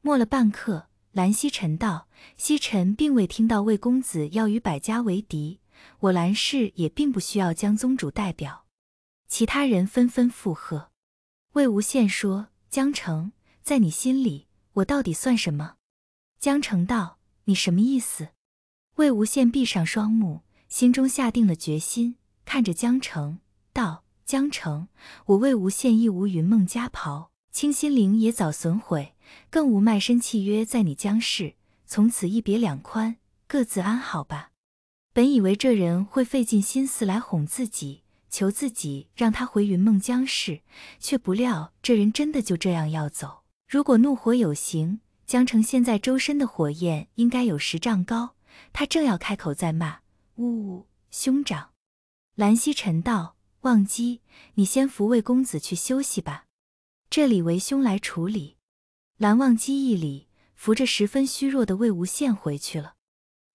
默了半刻，兰曦晨道：“曦臣并未听到魏公子要与百家为敌，我兰氏也并不需要江宗主代表。”其他人纷纷附和。魏无羡说：“江澄，在你心里，我到底算什么？”江澄道：“你什么意思？”魏无羡闭上双目，心中下定了决心，看着江澄道：“江澄，我魏无羡亦无云梦家袍。”清心铃也早损毁，更无卖身契约在你江氏，从此一别两宽，各自安好吧。本以为这人会费尽心思来哄自己，求自己让他回云梦江氏，却不料这人真的就这样要走。如果怒火有形，江城现在周身的火焰应该有十丈高。他正要开口再骂，呜呜，兄长，兰溪沉道，忘机，你先扶魏公子去休息吧。这里为兄来处理。蓝忘机一礼，扶着十分虚弱的魏无羡回去了。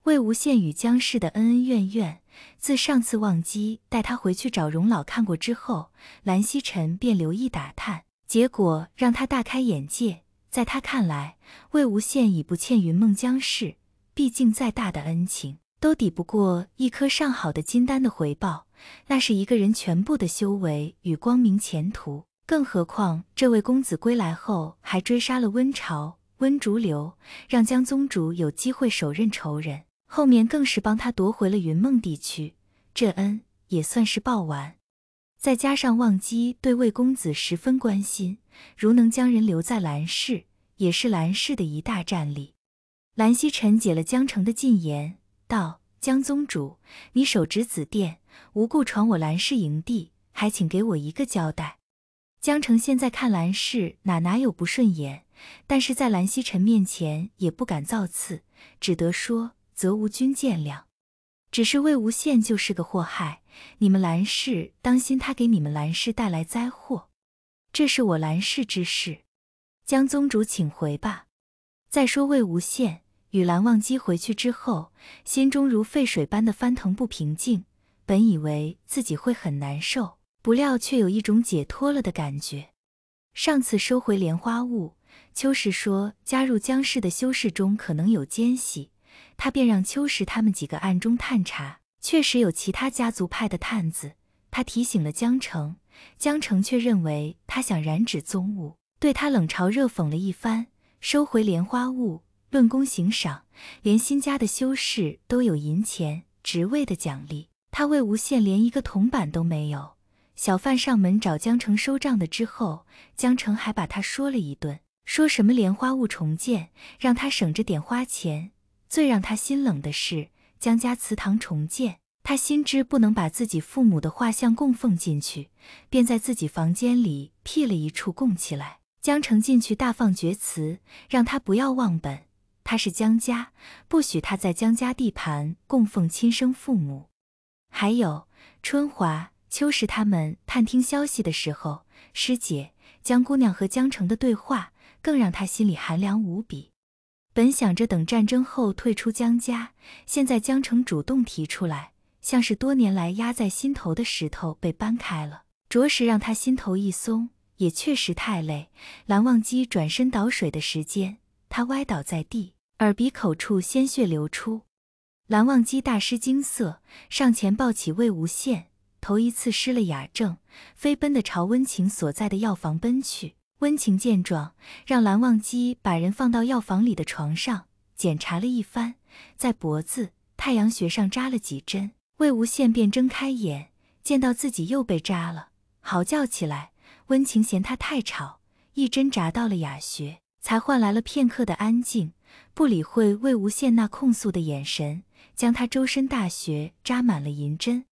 魏无羡与江氏的恩恩怨怨，自上次忘机带他回去找荣老看过之后，蓝曦臣便留意打探，结果让他大开眼界。在他看来，魏无羡已不欠云梦江氏，毕竟再大的恩情，都抵不过一颗上好的金丹的回报，那是一个人全部的修为与光明前途。更何况，这位公子归来后还追杀了温朝、温竹流，让江宗主有机会手刃仇人。后面更是帮他夺回了云梦地区，这恩也算是报完。再加上忘机对魏公子十分关心，如能将人留在兰氏，也是兰氏的一大战力。兰曦臣解了江城的禁言，道：“江宗主，你手执紫电，无故闯我兰氏营地，还请给我一个交代。”江澄现在看兰氏哪哪有不顺眼，但是在兰希臣面前也不敢造次，只得说则无君见谅。只是魏无羡就是个祸害，你们兰氏当心他给你们兰氏带来灾祸。这是我兰氏之事，江宗主请回吧。再说魏无羡与蓝忘机回去之后，心中如沸水般的翻腾不平静，本以为自己会很难受。不料却有一种解脱了的感觉。上次收回莲花坞，秋实说加入江氏的修士中可能有奸细，他便让秋实他们几个暗中探查，确实有其他家族派的探子。他提醒了江澄，江澄却认为他想染指宗物，对他冷嘲热讽了一番。收回莲花坞，论功行赏，连新家的修士都有银钱、职位的奖励。他魏无羡连一个铜板都没有。小贩上门找江城收账的之后，江城还把他说了一顿，说什么莲花坞重建，让他省着点花钱。最让他心冷的是，江家祠堂重建，他心知不能把自己父母的画像供奉进去，便在自己房间里辟了一处供起来。江城进去大放厥词，让他不要忘本，他是江家，不许他在江家地盘供奉亲生父母。还有春华。秋实他们探听消息的时候，师姐江姑娘和江城的对话更让他心里寒凉无比。本想着等战争后退出江家，现在江城主动提出来，像是多年来压在心头的石头被搬开了，着实让他心头一松。也确实太累。蓝忘机转身倒水的时间，他歪倒在地，耳鼻口处鲜血流出。蓝忘机大失惊色，上前抱起魏无羡。头一次失了雅正，飞奔的朝温情所在的药房奔去。温情见状，让蓝忘机把人放到药房里的床上，检查了一番，在脖子、太阳穴上扎了几针。魏无羡便睁开眼，见到自己又被扎了，嚎叫起来。温情嫌他太吵，一针扎到了哑穴，才换来了片刻的安静。不理会魏无羡那控诉的眼神，将他周身大穴扎满了银针。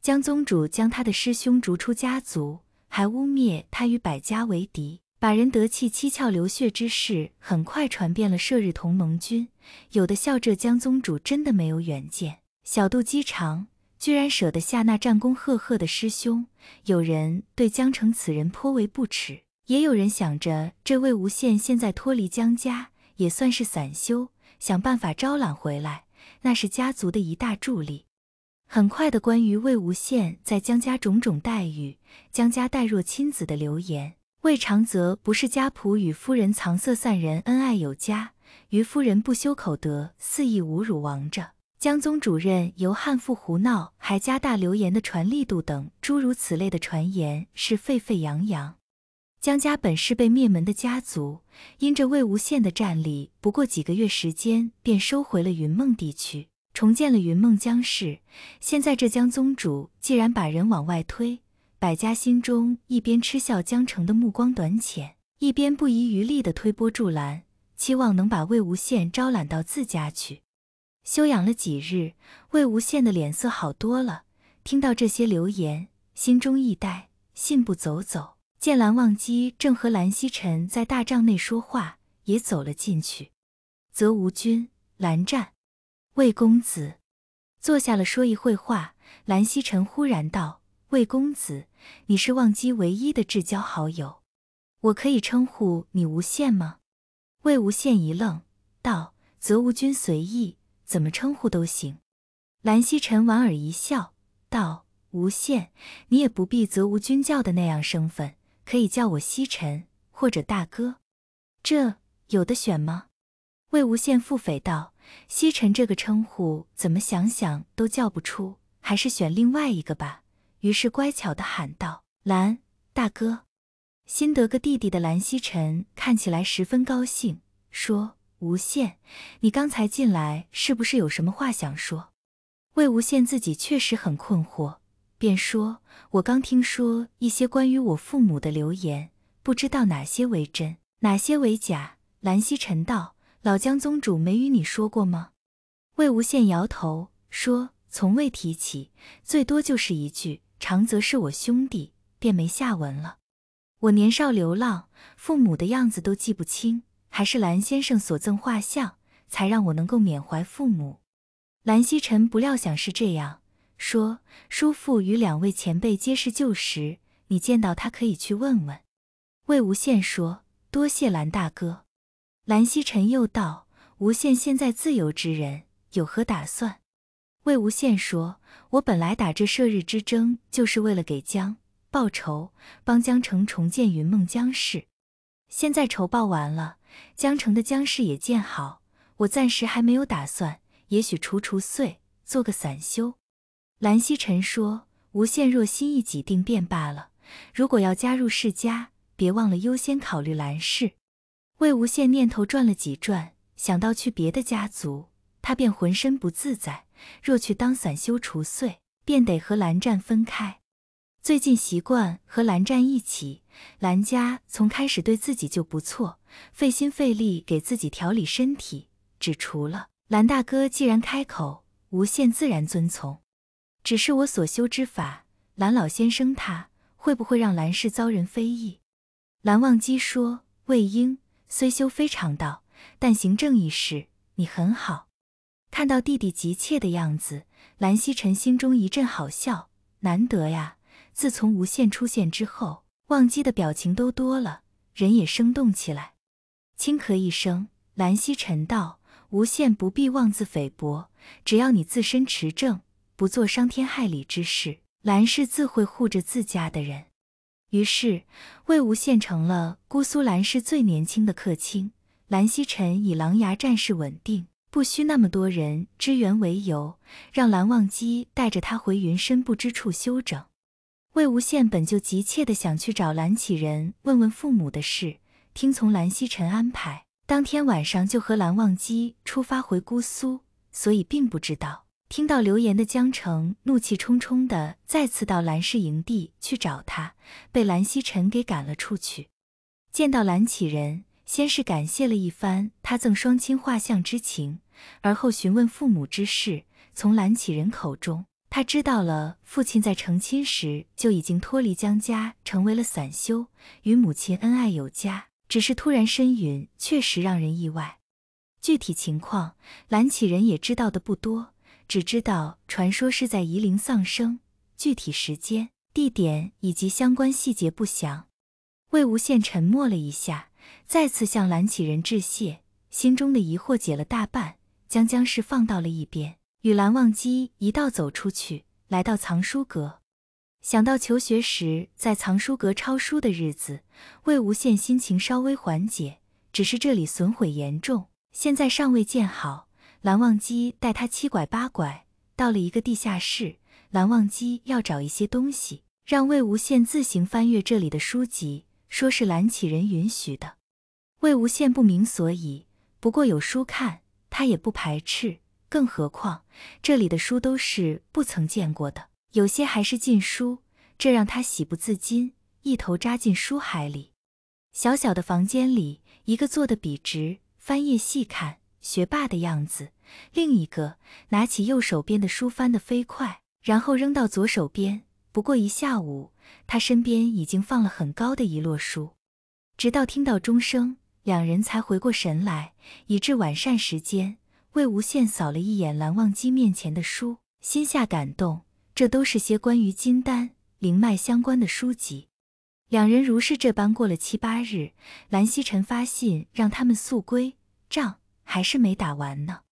江宗主将他的师兄逐出家族，还污蔑他与百家为敌，把人得气七窍流血之事很快传遍了射日同盟军。有的笑着，江宗主真的没有远见，小肚鸡肠，居然舍得下那战功赫赫的师兄。有人对江澄此人颇为不耻，也有人想着这魏无羡现在脱离江家，也算是散修，想办法招揽回来，那是家族的一大助力。很快的，关于魏无羡在江家种种待遇，江家待若亲子的流言；魏长泽不是家仆与夫人藏色散人恩爱有加，于夫人不修口德，肆意侮辱亡者；江宗主任由汉妇胡闹，还加大流言的传力度等诸如此类的传言是沸沸扬扬。江家本是被灭门的家族，因着魏无羡的战力，不过几个月时间便收回了云梦地区。重建了云梦江氏，现在这江宗主既然把人往外推，百家心中一边嗤笑江城的目光短浅，一边不遗余力的推波助澜，期望能把魏无羡招揽到自家去。休养了几日，魏无羡的脸色好多了。听到这些流言，心中一呆，信步走走，见蓝忘机正和蓝曦臣在大帐内说话，也走了进去。则无君，蓝湛。魏公子，坐下了，说一会话。蓝曦臣忽然道：“魏公子，你是忘机唯一的至交好友，我可以称呼你无限吗？”魏无羡一愣，道：“则无君随意，怎么称呼都行。”蓝曦臣莞尔一笑，道：“无限，你也不必则无君叫的那样生分，可以叫我曦臣或者大哥。这有的选吗？”魏无羡腹诽道。西尘这个称呼，怎么想想都叫不出，还是选另外一个吧。于是乖巧地喊道：“蓝大哥，新得个弟弟的蓝西晨看起来十分高兴，说：‘无羡，你刚才进来是不是有什么话想说？’”魏无羡自己确实很困惑，便说：“我刚听说一些关于我父母的流言，不知道哪些为真，哪些为假。”蓝西晨道。老江宗主没与你说过吗？魏无羡摇头说：“从未提起，最多就是一句‘长泽是我兄弟’，便没下文了。”我年少流浪，父母的样子都记不清，还是蓝先生所赠画像，才让我能够缅怀父母。蓝曦臣不料想是这样说：“叔父与两位前辈皆是旧识，你见到他可以去问问。”魏无羡说：“多谢蓝大哥。”蓝曦臣又道：“无羡现在自由之人，有何打算？”魏无羡说：“我本来打这射日之争，就是为了给江报仇，帮江城重建云梦江氏。现在仇报完了，江城的江氏也建好，我暂时还没有打算。也许除除岁做个散修。”蓝曦臣说：“无羡若心意己定，便罢了。如果要加入世家，别忘了优先考虑蓝氏。”魏无羡念头转了几转，想到去别的家族，他便浑身不自在。若去当散修除祟，便得和蓝湛分开。最近习惯和蓝湛一起，蓝家从开始对自己就不错，费心费力给自己调理身体。只除了蓝大哥，既然开口，无羡自然遵从。只是我所修之法，蓝老先生他会不会让蓝氏遭人非议？蓝忘机说：“魏婴。”虽修非常道，但行正义事，你很好。看到弟弟急切的样子，蓝曦臣心中一阵好笑。难得呀，自从无限出现之后，忘机的表情都多了，人也生动起来。轻咳一声，蓝曦臣道：“无限不必妄自菲薄，只要你自身持正，不做伤天害理之事，蓝氏自会护着自家的人。”于是，魏无羡成了姑苏蓝氏最年轻的客卿。蓝曦臣以琅琊战事稳定，不需那么多人支援为由，让蓝忘机带着他回云深不知处休整。魏无羡本就急切的想去找蓝启人问问父母的事，听从蓝曦臣安排，当天晚上就和蓝忘机出发回姑苏，所以并不知道。听到流言的江澄怒气冲冲地再次到兰氏营地去找他，被蓝曦臣给赶了出去。见到蓝启仁，先是感谢了一番他赠双亲画像之情，而后询问父母之事。从蓝启仁口中，他知道了父亲在成亲时就已经脱离江家，成为了散修，与母亲恩爱有加。只是突然身陨，确实让人意外。具体情况，蓝启仁也知道的不多。只知道传说是在夷陵丧生，具体时间、地点以及相关细节不详。魏无羡沉默了一下，再次向蓝启人致谢，心中的疑惑解了大半，将江氏放到了一边，与蓝忘机一道走出去，来到藏书阁。想到求学时在藏书阁抄书的日子，魏无羡心情稍微缓解。只是这里损毁严重，现在尚未建好。蓝忘机带他七拐八拐到了一个地下室。蓝忘机要找一些东西，让魏无羡自行翻阅这里的书籍，说是蓝启人允许的。魏无羡不明所以，不过有书看，他也不排斥。更何况这里的书都是不曾见过的，有些还是禁书，这让他喜不自禁，一头扎进书海里。小小的房间里，一个坐得笔直，翻页细看。学霸的样子，另一个拿起右手边的书翻得飞快，然后扔到左手边。不过一下午，他身边已经放了很高的一摞书。直到听到钟声，两人才回过神来，以至晚膳时间，魏无羡扫了一眼蓝忘机面前的书，心下感动。这都是些关于金丹、灵脉相关的书籍。两人如是这般过了七八日，蓝曦臣发信让他们速归账还是没打完呢。